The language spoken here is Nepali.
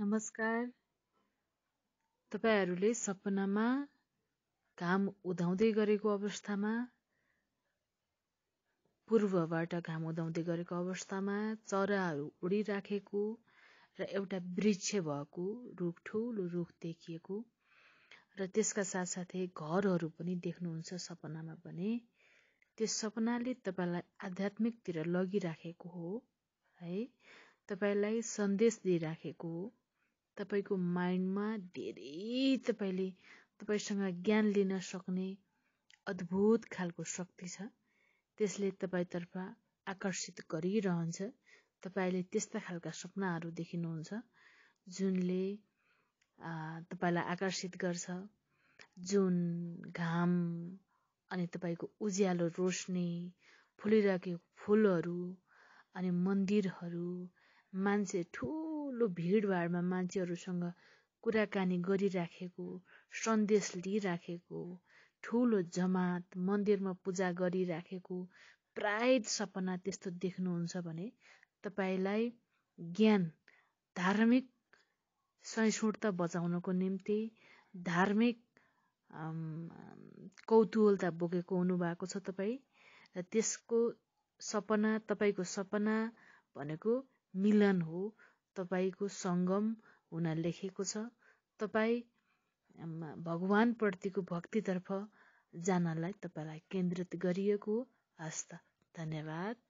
नमस्कार तपाईँहरूले सपनामा घाम उदाउँदै गरेको अवस्थामा पूर्वबाट घाम उदाउँदै गरेको अवस्थामा चराहरू उडिराखेको र एउटा वृक्ष भएको रुख ठुलो रुख देखिएको र त्यसका साथसाथै घरहरू पनि देख्नुहुन्छ सपनामा भने त्यो सपनाले तपाईँलाई आध्यात्मिकतिर लगिराखेको हो है तपाईँलाई सन्देश दिइराखेको हो तपाईँको माइन्डमा धेरै तपाईँले तपाईँसँग ज्ञान लिन सक्ने अद्भुत खालको शक्ति छ त्यसले तपाईँतर्फ आकर्षित गरिरहन्छ तपाईँले त्यस्ता खालका सपनाहरू देखिनुहुन्छ जुनले तपाईँलाई आकर्षित गर्छ जुन घाम अनि तपाईँको उज्यालो रोशनी फुलिरहेको फुलहरू अनि मन्दिरहरू मान्छे ठुलो ठुलो भिडभाडमा मान्छेहरूसँग कुराकानी गरिराखेको सन्देश लिइराखेको ठुलो जमात मन्दिरमा पूजा गरिराखेको प्रायः सपना त्यस्तो देख्नुहुन्छ भने तपाईँलाई ज्ञान धार्मिक सहिष्णुता बचाउनको निम्ति धार्मिक कौतुहलता बोकेको हुनुभएको छ तपाईँ र त्यसको सपना तपाईँको सपना भनेको मिलन हो तपाईँको सङ्गम हुन लेखेको छ तपाईँ भगवान्प्रतिको भक्तितर्फ जानलाई तपाईँलाई केन्द्रित गरिएको हो हस् त धन्यवाद